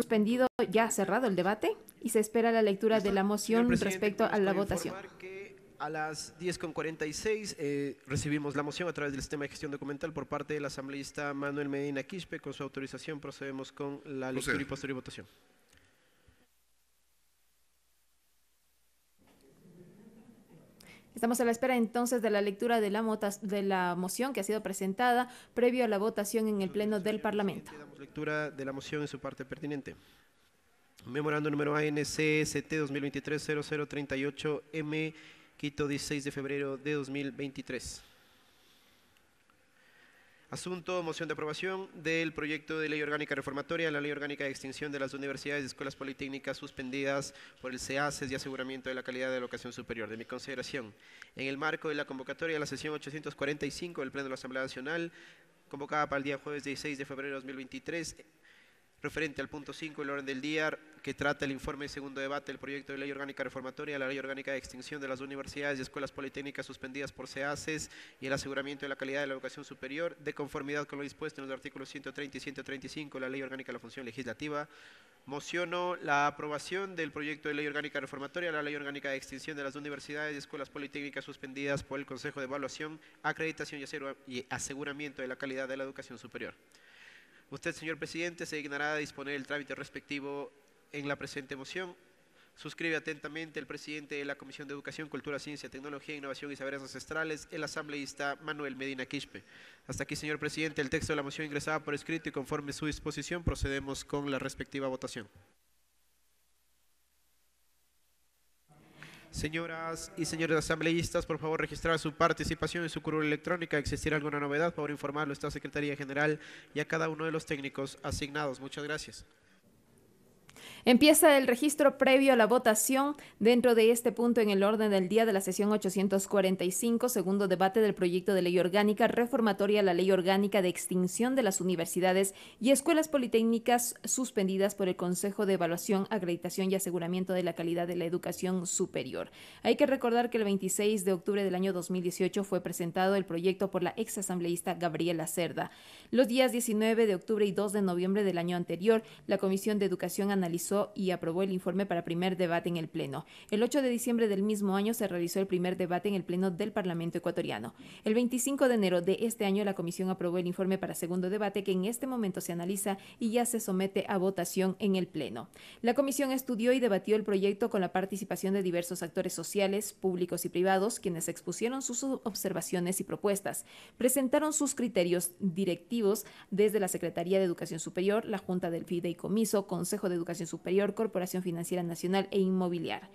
suspendido ya cerrado el debate y se espera la lectura de la moción respecto a la votación. A las 10.46 eh, recibimos la moción a través del sistema de gestión documental por parte del asambleísta Manuel Medina Quispe. Con su autorización procedemos con la lectura y posterior votación. Estamos a la espera entonces de la lectura de la, moción que ha sido presentada previo a la votación en el mm, Pleno del Parlamento. Damos lectura de la moción en su parte pertinente. Memorando número ANCST 2023-0038M, Quito 16 de febrero de 2023. Asunto, moción de aprobación del proyecto de ley orgánica reformatoria, la ley orgánica de extinción de las universidades y escuelas politécnicas suspendidas por el CACES y aseguramiento de la calidad de la educación superior. De mi consideración, en el marco de la convocatoria de la sesión 845 del Pleno de la Asamblea Nacional, convocada para el día jueves 16 de febrero de 2023, referente al punto 5 del orden del día que trata el informe de segundo debate del proyecto de ley orgánica reformatoria, la ley orgánica de extinción de las universidades y escuelas politécnicas suspendidas por SEACES y el aseguramiento de la calidad de la educación superior, de conformidad con lo dispuesto en los artículos 130 y 135 de la ley orgánica de la función legislativa. Mociono la aprobación del proyecto de ley orgánica reformatoria, la ley orgánica de extinción de las universidades y escuelas politécnicas suspendidas por el Consejo de Evaluación, Acreditación y Aseguramiento de la Calidad de la Educación Superior. Usted, señor presidente, se dignará a disponer el trámite respectivo en la presente moción. Suscribe atentamente el presidente de la Comisión de Educación, Cultura, Ciencia, Tecnología, Innovación y Saberes Ancestrales, el asambleísta Manuel Medina Quispe. Hasta aquí, señor presidente, el texto de la moción ingresada por escrito y conforme su disposición procedemos con la respectiva votación. Señoras y señores asambleístas, por favor registrar su participación en su curul electrónica. ¿Existirá alguna novedad? Por favor, informarlo a esta Secretaría General y a cada uno de los técnicos asignados. Muchas gracias. Empieza el registro previo a la votación dentro de este punto en el orden del día de la sesión 845, segundo debate del proyecto de ley orgánica reformatoria a la ley orgánica de extinción de las universidades y escuelas politécnicas suspendidas por el Consejo de Evaluación, Acreditación y Aseguramiento de la Calidad de la Educación Superior. Hay que recordar que el 26 de octubre del año 2018 fue presentado el proyecto por la exasambleísta Gabriela Cerda. Los días 19 de octubre y 2 de noviembre del año anterior, la Comisión de Educación analizó y aprobó el informe para primer debate en el Pleno. El 8 de diciembre del mismo año se realizó el primer debate en el Pleno del Parlamento ecuatoriano. El 25 de enero de este año la Comisión aprobó el informe para segundo debate que en este momento se analiza y ya se somete a votación en el Pleno. La Comisión estudió y debatió el proyecto con la participación de diversos actores sociales, públicos y privados, quienes expusieron sus observaciones y propuestas. Presentaron sus criterios directivos desde la Secretaría de Educación Superior, la Junta del Fideicomiso, Consejo de Educación Superior, Superior Corporación Financiera Nacional e Inmobiliaria.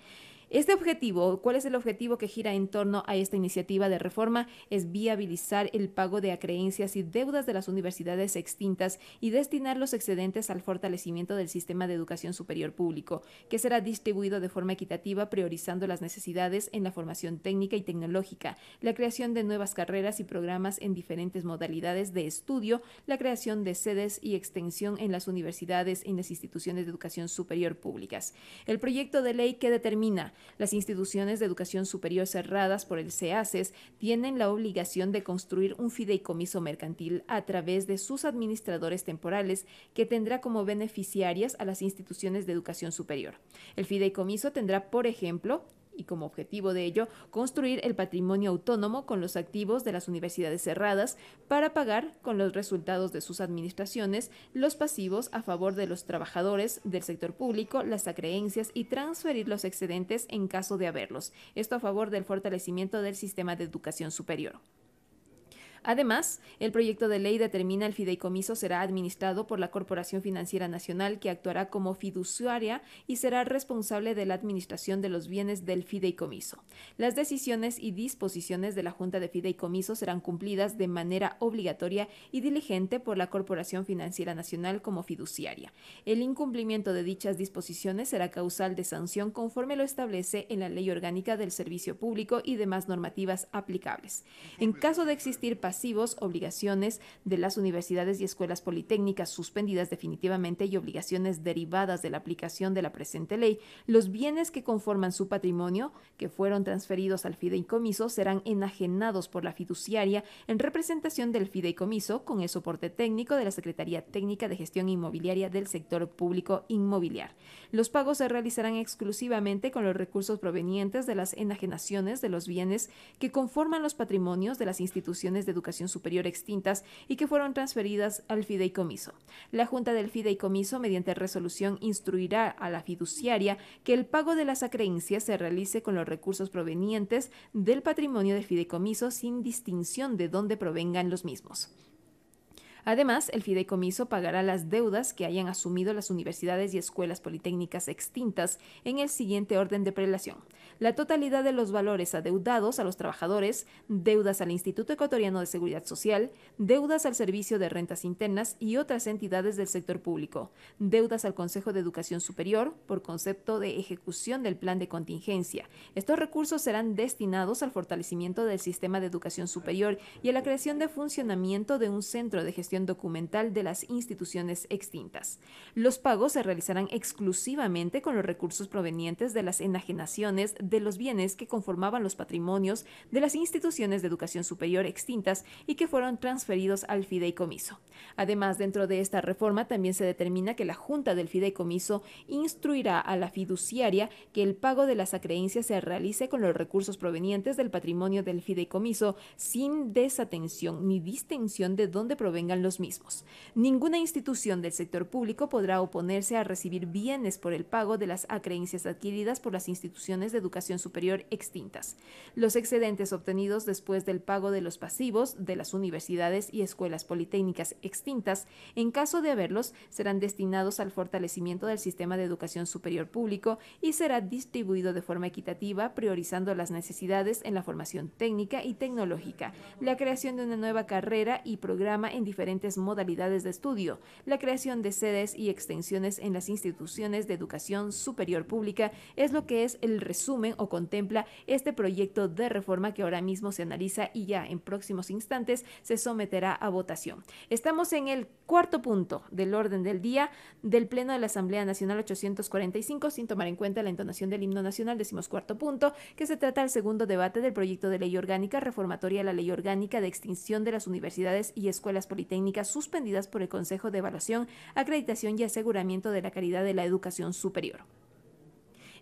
Este objetivo, ¿cuál es el objetivo que gira en torno a esta iniciativa de reforma? Es viabilizar el pago de acreencias y deudas de las universidades extintas y destinar los excedentes al fortalecimiento del sistema de educación superior público, que será distribuido de forma equitativa priorizando las necesidades en la formación técnica y tecnológica, la creación de nuevas carreras y programas en diferentes modalidades de estudio, la creación de sedes y extensión en las universidades y en las instituciones de educación superior públicas. El proyecto de ley que determina las instituciones de educación superior cerradas por el CEACES tienen la obligación de construir un fideicomiso mercantil a través de sus administradores temporales que tendrá como beneficiarias a las instituciones de educación superior. El fideicomiso tendrá, por ejemplo, y como objetivo de ello construir el patrimonio autónomo con los activos de las universidades cerradas para pagar con los resultados de sus administraciones los pasivos a favor de los trabajadores del sector público, las acreencias y transferir los excedentes en caso de haberlos. Esto a favor del fortalecimiento del sistema de educación superior. Además, el proyecto de ley determina el fideicomiso será administrado por la Corporación Financiera Nacional que actuará como fiduciaria y será responsable de la administración de los bienes del fideicomiso. Las decisiones y disposiciones de la Junta de Fideicomiso serán cumplidas de manera obligatoria y diligente por la Corporación Financiera Nacional como fiduciaria. El incumplimiento de dichas disposiciones será causal de sanción conforme lo establece en la Ley Orgánica del Servicio Público y demás normativas aplicables. En caso de existir obligaciones de las universidades y escuelas politécnicas suspendidas definitivamente y obligaciones derivadas de la aplicación de la presente ley, los bienes que conforman su patrimonio, que fueron transferidos al fideicomiso, serán enajenados por la fiduciaria en representación del fideicomiso con el soporte técnico de la Secretaría Técnica de Gestión Inmobiliaria del Sector Público Inmobiliar. Los pagos se realizarán exclusivamente con los recursos provenientes de las enajenaciones de los bienes que conforman los patrimonios de las instituciones de educación Superior extintas y que fueron transferidas al fideicomiso. La Junta del Fideicomiso, mediante resolución, instruirá a la fiduciaria que el pago de las acreencias se realice con los recursos provenientes del patrimonio del fideicomiso sin distinción de dónde provengan los mismos. Además, el fideicomiso pagará las deudas que hayan asumido las universidades y escuelas politécnicas extintas en el siguiente orden de prelación. La totalidad de los valores adeudados a los trabajadores, deudas al Instituto Ecuatoriano de Seguridad Social, deudas al Servicio de Rentas Internas y otras entidades del sector público, deudas al Consejo de Educación Superior por concepto de ejecución del plan de contingencia. Estos recursos serán destinados al fortalecimiento del sistema de educación superior y a la creación de funcionamiento de un centro de gestión documental de las instituciones extintas. Los pagos se realizarán exclusivamente con los recursos provenientes de las enajenaciones de los bienes que conformaban los patrimonios de las instituciones de educación superior extintas y que fueron transferidos al fideicomiso. Además, dentro de esta reforma también se determina que la Junta del Fideicomiso instruirá a la fiduciaria que el pago de las acreencias se realice con los recursos provenientes del patrimonio del fideicomiso sin desatención ni distensión de dónde provengan los mismos. Ninguna institución del sector público podrá oponerse a recibir bienes por el pago de las acreencias adquiridas por las instituciones de educación superior extintas. Los excedentes obtenidos después del pago de los pasivos de las universidades y escuelas politécnicas extintas, en caso de haberlos, serán destinados al fortalecimiento del sistema de educación superior público y será distribuido de forma equitativa, priorizando las necesidades en la formación técnica y tecnológica, la creación de una nueva carrera y programa en diferentes modalidades de estudio, la creación de sedes y extensiones en las instituciones de educación superior pública, es lo que es el resumen o contempla este proyecto de reforma que ahora mismo se analiza y ya en próximos instantes se someterá a votación. Estamos Estamos en el cuarto punto del orden del día del Pleno de la Asamblea Nacional 845, sin tomar en cuenta la entonación del himno nacional, decimos cuarto punto, que se trata del segundo debate del proyecto de ley orgánica reformatoria a la ley orgánica de extinción de las universidades y escuelas politécnicas suspendidas por el Consejo de Evaluación, Acreditación y Aseguramiento de la Calidad de la Educación Superior.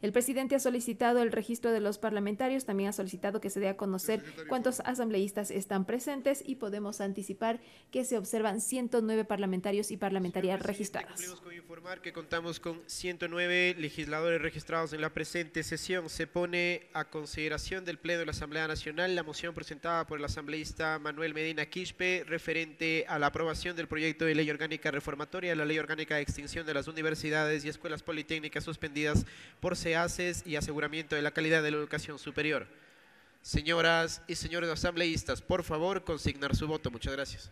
El presidente ha solicitado el registro de los parlamentarios, también ha solicitado que se dé a conocer cuántos asambleístas están presentes y podemos anticipar que se observan 109 parlamentarios y parlamentarias registradas. Con informar que contamos con 109 legisladores registrados en la presente sesión. Se pone a consideración del Pleno de la Asamblea Nacional la moción presentada por el asambleísta Manuel Medina Quispe referente a la aprobación del proyecto de ley orgánica reformatoria, la ley orgánica de extinción de las universidades y escuelas politécnicas suspendidas por ser haces y aseguramiento de la calidad de la educación superior. Señoras y señores asambleístas, por favor, consignar su voto. Muchas gracias.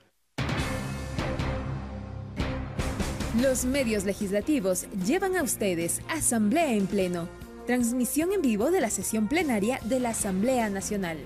Los medios legislativos llevan a ustedes Asamblea en Pleno, transmisión en vivo de la sesión plenaria de la Asamblea Nacional.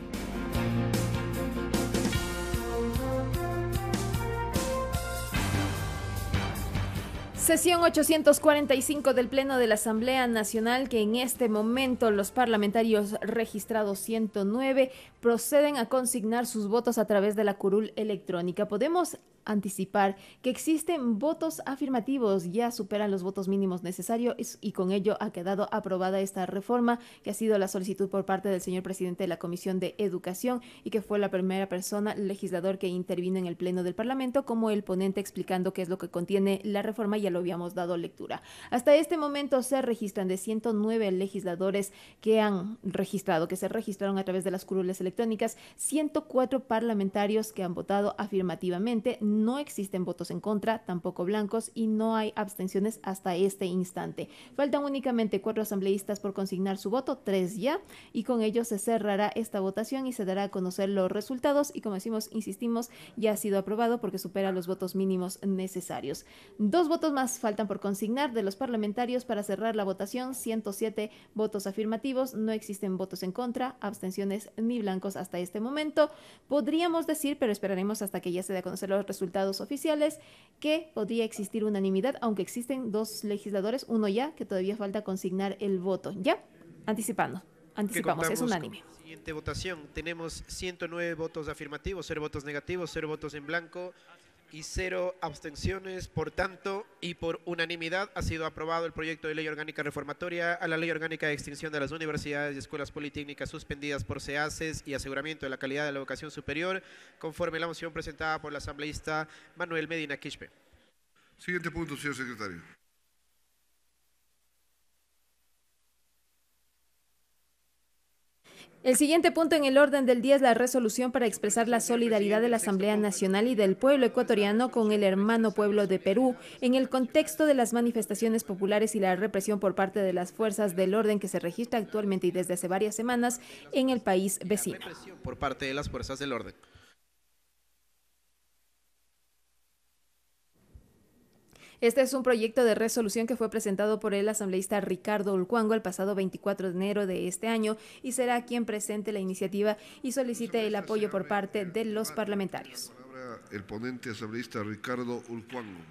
Sesión 845 del Pleno de la Asamblea Nacional que en este momento los parlamentarios registrados 109 proceden a consignar sus votos a través de la curul electrónica. Podemos anticipar que existen votos afirmativos, ya superan los votos mínimos necesarios y con ello ha quedado aprobada esta reforma que ha sido la solicitud por parte del señor presidente de la Comisión de Educación y que fue la primera persona legislador que intervino en el Pleno del Parlamento como el ponente explicando qué es lo que contiene la reforma y lo habíamos dado lectura. Hasta este momento se registran de 109 legisladores que han registrado, que se registraron a través de las curules electrónicas, 104 parlamentarios que han votado afirmativamente, no existen votos en contra, tampoco blancos y no hay abstenciones hasta este instante. Faltan únicamente cuatro asambleístas por consignar su voto, tres ya, y con ello se cerrará esta votación y se dará a conocer los resultados y como decimos, insistimos, ya ha sido aprobado porque supera los votos mínimos necesarios. Dos votos más faltan por consignar de los parlamentarios para cerrar la votación. 107 votos afirmativos, no existen votos en contra, abstenciones ni blancos hasta este momento. Podríamos decir, pero esperaremos hasta que ya se dé a conocer los resultados oficiales, que podría existir unanimidad, aunque existen dos legisladores, uno ya, que todavía falta consignar el voto. ¿Ya? Anticipando. Anticipamos, es unánime. Siguiente votación. Tenemos 109 votos afirmativos, cero votos negativos, cero votos en blanco y cero abstenciones. Por tanto, y por unanimidad, ha sido aprobado el proyecto de ley orgánica reformatoria a la ley orgánica de extinción de las universidades y escuelas politécnicas suspendidas por SEACES y aseguramiento de la calidad de la educación superior, conforme la moción presentada por la asambleísta Manuel Medina Quispe. Siguiente punto, señor secretario. El siguiente punto en el orden del día es la resolución para expresar la solidaridad de la Asamblea Nacional y del pueblo ecuatoriano con el hermano pueblo de Perú en el contexto de las manifestaciones populares y la represión por parte de las fuerzas del orden que se registra actualmente y desde hace varias semanas en el país vecino. Por parte de las fuerzas del orden. Este es un proyecto de resolución que fue presentado por el asambleísta Ricardo Ulcuango el pasado 24 de enero de este año y será quien presente la iniciativa y solicite el apoyo por parte de los parlamentarios. El ponente asambleísta Ricardo Ulcuango.